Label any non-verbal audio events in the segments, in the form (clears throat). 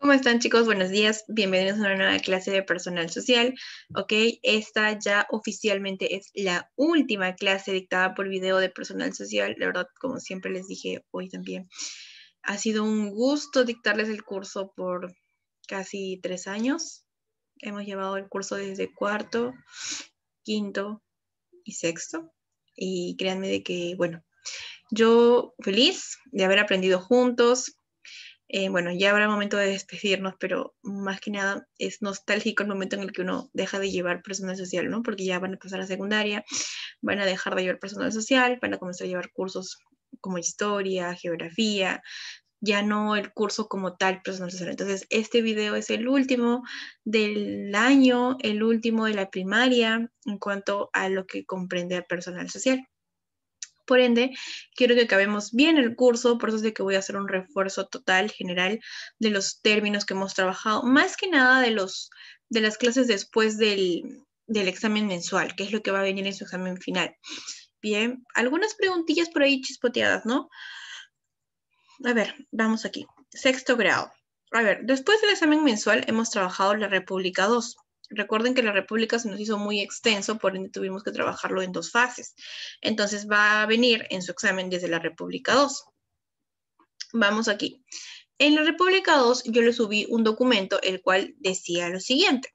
¿Cómo están chicos? Buenos días, bienvenidos a una nueva clase de personal social. Ok, esta ya oficialmente es la última clase dictada por video de personal social. La verdad, como siempre les dije hoy también, ha sido un gusto dictarles el curso por casi tres años. Hemos llevado el curso desde cuarto, quinto y sexto. Y créanme de que, bueno, yo feliz de haber aprendido juntos, eh, bueno, ya habrá momento de despedirnos, pero más que nada es nostálgico el momento en el que uno deja de llevar personal social, ¿no? Porque ya van a pasar a secundaria, van a dejar de llevar personal social, van a comenzar a llevar cursos como historia, geografía, ya no el curso como tal personal social. Entonces, este video es el último del año, el último de la primaria en cuanto a lo que comprende personal social. Por ende, quiero que acabemos bien el curso, por eso es de que voy a hacer un refuerzo total, general, de los términos que hemos trabajado, más que nada de, los, de las clases después del, del examen mensual, que es lo que va a venir en su examen final. Bien, algunas preguntillas por ahí chispoteadas, ¿no? A ver, vamos aquí. Sexto grado. A ver, después del examen mensual hemos trabajado la República 2. Recuerden que la República se nos hizo muy extenso, por ende tuvimos que trabajarlo en dos fases. Entonces va a venir en su examen desde la República 2. Vamos aquí. En la República 2 yo le subí un documento el cual decía lo siguiente.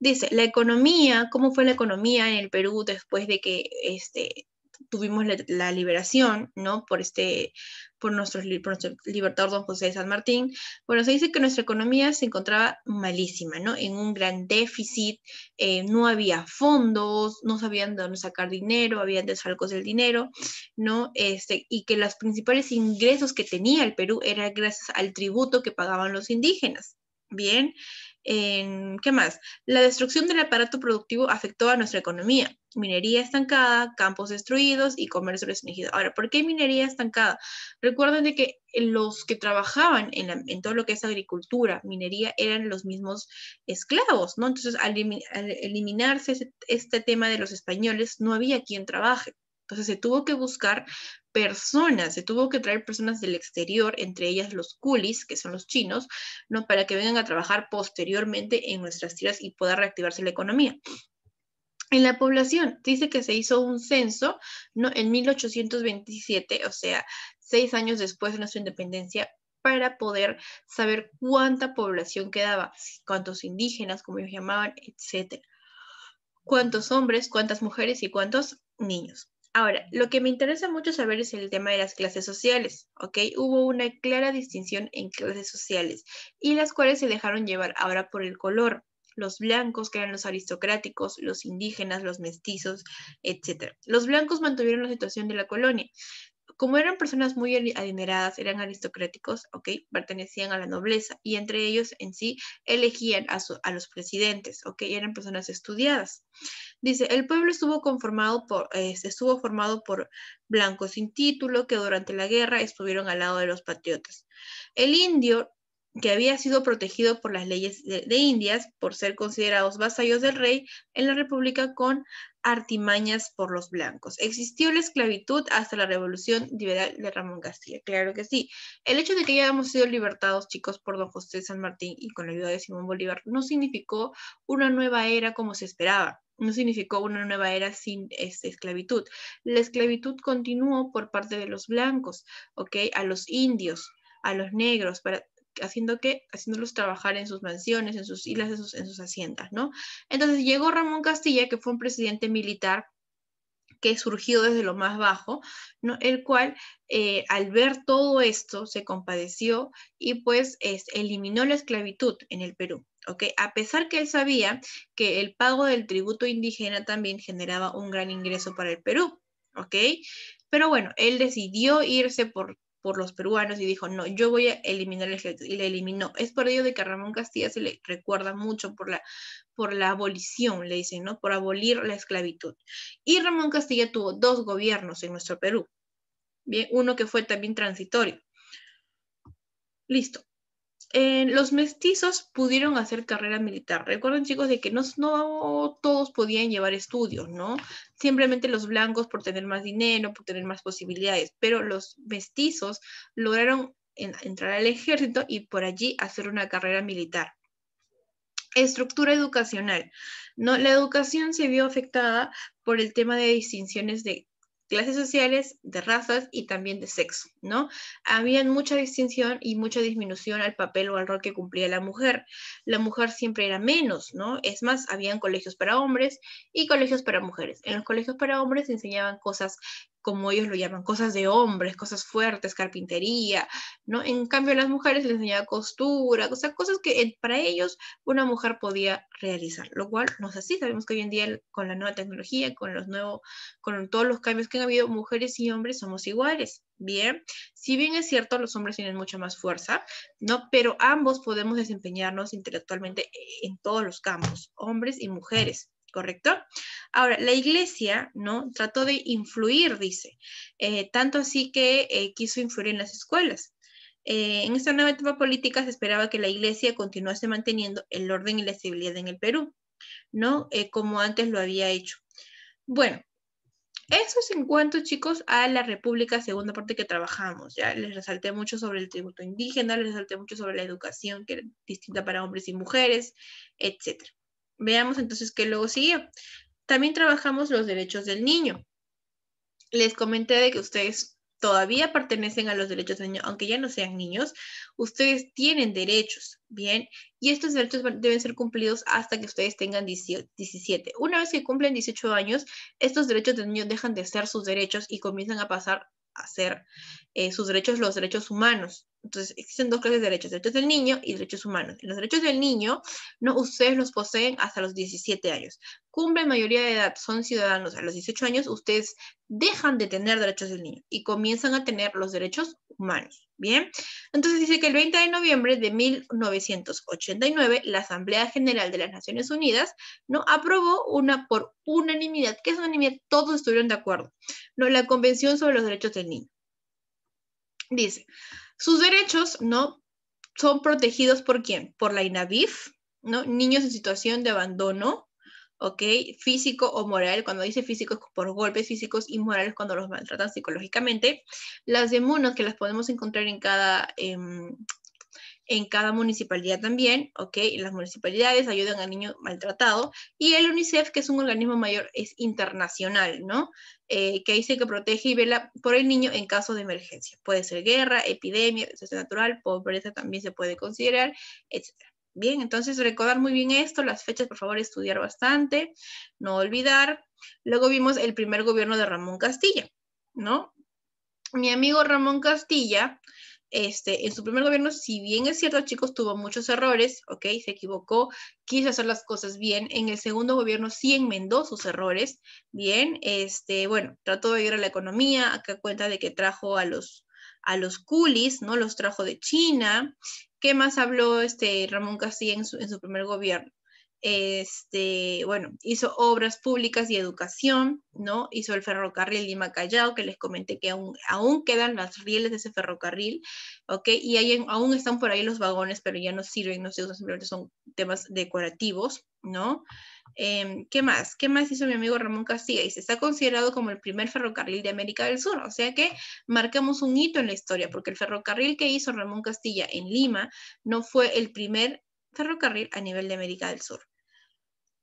Dice, la economía, cómo fue la economía en el Perú después de que este, tuvimos la, liberación, ¿no? Por, este, por, nuestros, nuestro libertador don José de San Martín. Bueno, se dice que nuestra economía se encontraba malísima, ¿no? En un gran déficit, eh, no había fondos, no sabían dónde sacar dinero, había desfalcos del dinero, ¿no? Este, y que los principales ingresos que tenía el Perú era gracias al tributo que pagaban los indígenas. Bien, ¿Qué más? La destrucción del aparato productivo afectó a nuestra economía. Minería estancada, campos destruidos y comercio restringido. Ahora, ¿por qué minería estancada? Recuerden de que los que trabajaban en, todo lo que es agricultura, minería, eran los mismos esclavos, ¿no? Entonces, al, eliminarse este tema de los españoles, no había quien trabaje. Entonces se tuvo que buscar personas, se tuvo que traer personas del exterior, entre ellas los coolies, que son los chinos, ¿no? para que vengan a trabajar posteriormente en nuestras tierras y pueda reactivarse la economía. En la población, dice que se hizo un censo en 1827, o sea, seis años después de nuestra independencia, para poder saber cuánta población quedaba, cuántos indígenas, como ellos llamaban, etcétera. Cuántos hombres, cuántas mujeres y cuántos niños. Ahora, lo que me interesa mucho saber es el tema de las clases sociales, ¿ok? Hubo una clara distinción en clases sociales y las cuales se dejaron llevar ahora por el color. Los blancos, que eran los aristocráticos, los indígenas, los mestizos, etc. Los blancos mantuvieron la situación de la colonia, como eran personas muy adineradas, eran aristocráticos, ¿ok? Pertenecían a la nobleza y entre ellos en sí elegían a, los presidentes, ¿ok? Eran personas estudiadas. Dice, el pueblo estuvo conformado por, este, estuvo formado por blancos sin título que durante la guerra estuvieron al lado de los patriotas. El indio que había sido protegido por las leyes de, Indias por ser considerados vasallos del rey en la República con artimañas por los blancos. ¿Existió la esclavitud hasta la revolución liberal de Ramón García? Claro que sí. El hecho de que hayamos sido libertados, chicos, por don José San Martín y con la ayuda de Simón Bolívar no significó una nueva era como se esperaba no significó una nueva era sin este, esclavitud. La esclavitud continuó por parte de los blancos, ¿ok? A los indios, a los negros, para, haciendo que, haciéndolos trabajar en sus mansiones, en sus islas, en sus, haciendas, ¿no? Entonces llegó Ramón Castilla, que fue un presidente militar que surgió desde lo más bajo, ¿no? el cual eh, al ver todo esto se compadeció y pues eliminó la esclavitud en el Perú. ¿okay? A pesar que él sabía que el pago del tributo indígena también generaba un gran ingreso para el Perú. ¿ok? Pero bueno, él decidió irse por por los peruanos y dijo, no, yo voy a eliminar el ejército y le eliminó. Es por ello de que a Ramón Castilla se le recuerda mucho por la, por la abolición, le dicen, ¿no? Por abolir la esclavitud. Y Ramón Castilla tuvo dos gobiernos en nuestro Perú, bien, uno que fue también transitorio. Listo. Eh, los mestizos pudieron hacer carrera militar. Recuerden, chicos, de que no, todos podían llevar estudios, ¿no? Simplemente los blancos por tener más dinero, por tener más posibilidades, pero los mestizos lograron entrar al ejército y por allí hacer una carrera militar. Estructura educacional. ¿no? La educación se vio afectada por el tema de distinciones de clases sociales, de razas y también de sexo, ¿no? Había mucha distinción y mucha disminución al papel o al rol que cumplía la mujer. La mujer siempre era menos, ¿no? Es más, habían colegios para hombres y colegios para mujeres. En los colegios para hombres se enseñaban cosas como ellos lo llaman, cosas de hombres, cosas fuertes, carpintería, ¿no? En cambio, las mujeres les enseñaba costura, cosas que eh, para ellos una mujer podía realizar, lo cual no es así. Sabemos que hoy en día con la nueva tecnología, con los nuevos, con todos los cambios que han habido, mujeres y hombres somos iguales, ¿bien? Si bien es cierto, los hombres tienen mucha más fuerza, ¿no? Pero ambos podemos desempeñarnos intelectualmente eh, en todos los campos, hombres y mujeres, ¿correcto? Ahora, la iglesia, ¿no? Trató de influir, dice, eh, tanto así que eh, quiso influir en las escuelas. Eh, en esta nueva etapa política se esperaba que la iglesia continuase manteniendo el orden y la estabilidad en el Perú, ¿no? como antes lo había hecho. Bueno, eso es en cuanto, chicos, a la República, segunda parte que trabajamos. Ya les resalté mucho sobre el tributo indígena, les resalté mucho sobre la educación, que era distinta para hombres y mujeres, etcétera. Veamos entonces qué luego sigue. También trabajamos los derechos del niño. Les comenté de que ustedes todavía pertenecen a los derechos del niño, aunque ya no sean niños, ustedes tienen derechos, ¿bien? Y estos derechos deben ser cumplidos hasta que ustedes tengan 17. Una vez que cumplen 18 años, estos derechos del niño dejan de ser sus derechos y comienzan a pasar hacer eh, sus derechos, los derechos humanos. Entonces, existen dos clases de derechos, derechos del niño y derechos humanos. Los derechos del niño, no, ustedes los poseen hasta los 17 años. Cumplen mayoría de edad, son ciudadanos. A los 18 años, ustedes dejan de tener derechos del niño y comienzan a tener los derechos humanos. Bien, entonces dice que el 20 de noviembre de 1989 la Asamblea General de las Naciones Unidas no aprobó una por unanimidad, que es unanimidad, todos estuvieron de acuerdo, no la Convención sobre los Derechos del Niño. Dice, sus derechos no son protegidos por quién? Por la INAVIF, ¿no? Niños en situación de abandono, ¿ok? Físico o moral, cuando dice físico es por golpes físicos y morales cuando los maltratan psicológicamente. Las de que las podemos encontrar en cada, em, en cada municipalidad también, ¿ok? Las municipalidades ayudan al niño maltratado. Y el UNICEF, que es un organismo mayor, es internacional, ¿no? Eh, que dice que protege y vela por el niño en caso de emergencia. Puede ser guerra, epidemia, desastre natural, pobreza también se puede considerar, etcétera. Bien, entonces recordar muy bien esto, las fechas, por favor, estudiar bastante, no olvidar. Luego vimos el primer gobierno de Ramón Castilla, ¿no? Mi amigo Ramón Castilla, este, en su primer gobierno, si bien es cierto, chicos, tuvo muchos errores, ¿ok? Se equivocó, quiso hacer las cosas bien. En el segundo gobierno sí enmendó sus errores, ¿bien? Este, bueno, trató de ir a la economía, acá cuenta de que trajo a los a los coolies, ¿no? Los trajo de China, ¿Qué más habló este Ramón Castilla en su primer gobierno? este, bueno, hizo obras públicas y educación, ¿no? Hizo el ferrocarril Lima-Callao, que les comenté que aún, quedan las rieles de ese ferrocarril, ¿ok? Y aún están por ahí los vagones, pero ya no sirven, no se usan, simplemente son temas decorativos, ¿no? Em, ¿Qué más? ¿Qué más hizo mi amigo Ramón Castilla? Dice, está considerado como el primer ferrocarril de América del Sur, o sea que marcamos un hito en la historia, porque el ferrocarril que hizo Ramón Castilla en Lima no fue el primer ferrocarril a nivel de América del Sur.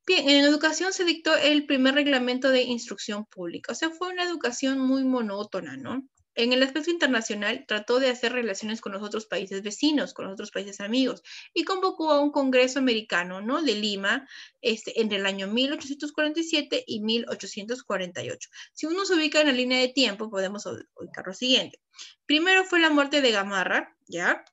Bien, en educación se dictó el primer reglamento de instrucción pública, o sea, fue una educación muy monótona, ¿no? En el aspecto internacional, trató de hacer relaciones con los otros países vecinos, con los otros países amigos, y convocó a un congreso americano, ¿no? De Lima, este, entre el año 1847 y 1848. Si uno se ubica en la línea de tiempo, podemos ubicar lo siguiente. Primero fue la muerte de Gamarra, ¿ya?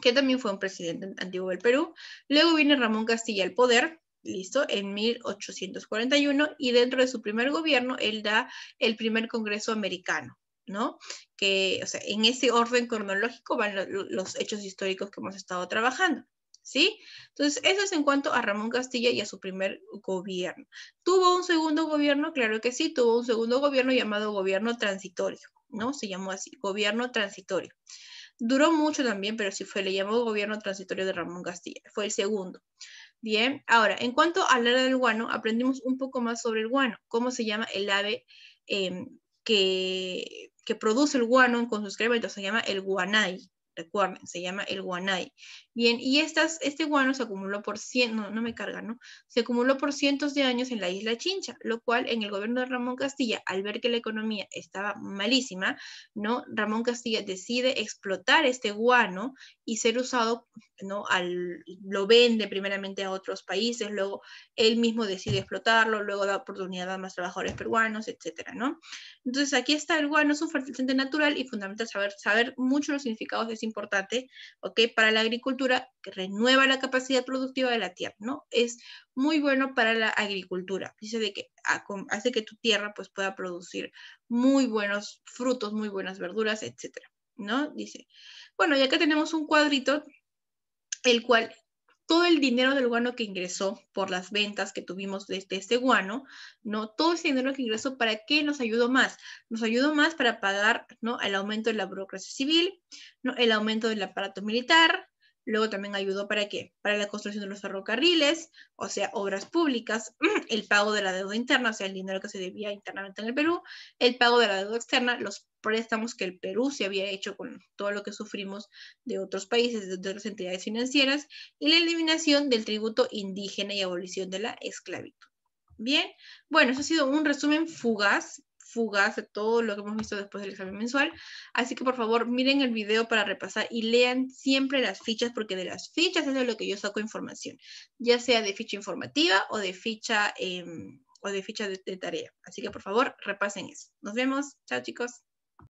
Que también fue un presidente antiguo del Perú. Luego viene Ramón Castilla al poder, ¿listo? En 1841 y dentro de su primer gobierno él da el primer Congreso americano, ¿no? Que, o sea, en ese orden cronológico van los hechos históricos que hemos estado trabajando. ¿Sí? Entonces, eso es en cuanto a Ramón Castilla y a su primer gobierno. ¿Tuvo un segundo gobierno? Claro que sí, tuvo un segundo gobierno llamado gobierno transitorio, ¿no? Se llamó así, gobierno transitorio. Duró mucho también, pero sí fue, le llamó gobierno transitorio de Ramón Castilla, fue el segundo. Bien, ahora, en cuanto a la del guano, aprendimos un poco más sobre el guano, cómo se llama el ave em, que, produce el guano con sus cremas, se llama el guanay, recuerden, se llama el guanay. Bien, y este guano se acumuló por cien, no, me carga, ¿no? Se acumuló por cientos de años en la isla Chincha, lo cual en el gobierno de Ramón Castilla, al ver que la economía estaba malísima, ¿no? Ramón Castilla decide explotar este guano y ser usado, ¿no? Al, lo vende primeramente a otros países, luego él mismo decide explotarlo, luego da oportunidad a más trabajadores peruanos, etcétera, ¿no? Entonces aquí está el guano, es un fertilizante natural y fundamental saber, saber mucho los significados es importante, ¿ok? Para la agricultura que renueva la capacidad productiva de la tierra, ¿no? Es muy bueno para la agricultura. Dice de que hace que tu tierra pues pueda producir muy buenos frutos, muy buenas verduras, etcétera, ¿no? Dice, bueno, ya que tenemos un cuadrito, el cual todo el dinero del guano que ingresó por las ventas que tuvimos desde este guano, ¿no? Todo ese dinero que ingresó, ¿para qué nos ayudó más? Nos ayudó más para pagar, ¿no? El aumento de la burocracia civil, ¿no? El aumento del aparato militar, Luego también ayudó para qué? Para la construcción de los ferrocarriles, o sea, obras públicas, (clears throat) el pago de la deuda interna, o sea, el dinero que se debía internamente en el Perú, el pago de la deuda externa, los préstamos que el Perú se había hecho con todo lo que sufrimos de otros países, de otras entidades financieras, y la eliminación del tributo indígena y abolición de la esclavitud. Bien, bueno, eso ha sido un resumen fugaz fugaz de todo lo que hemos visto después del examen mensual. Así que por favor miren el video para repasar y lean siempre las fichas porque de las fichas es de lo que yo saco información, ya sea de ficha informativa o de ficha, em, o de, ficha de tarea. Así que por favor repasen eso. Nos vemos. Chao chicos.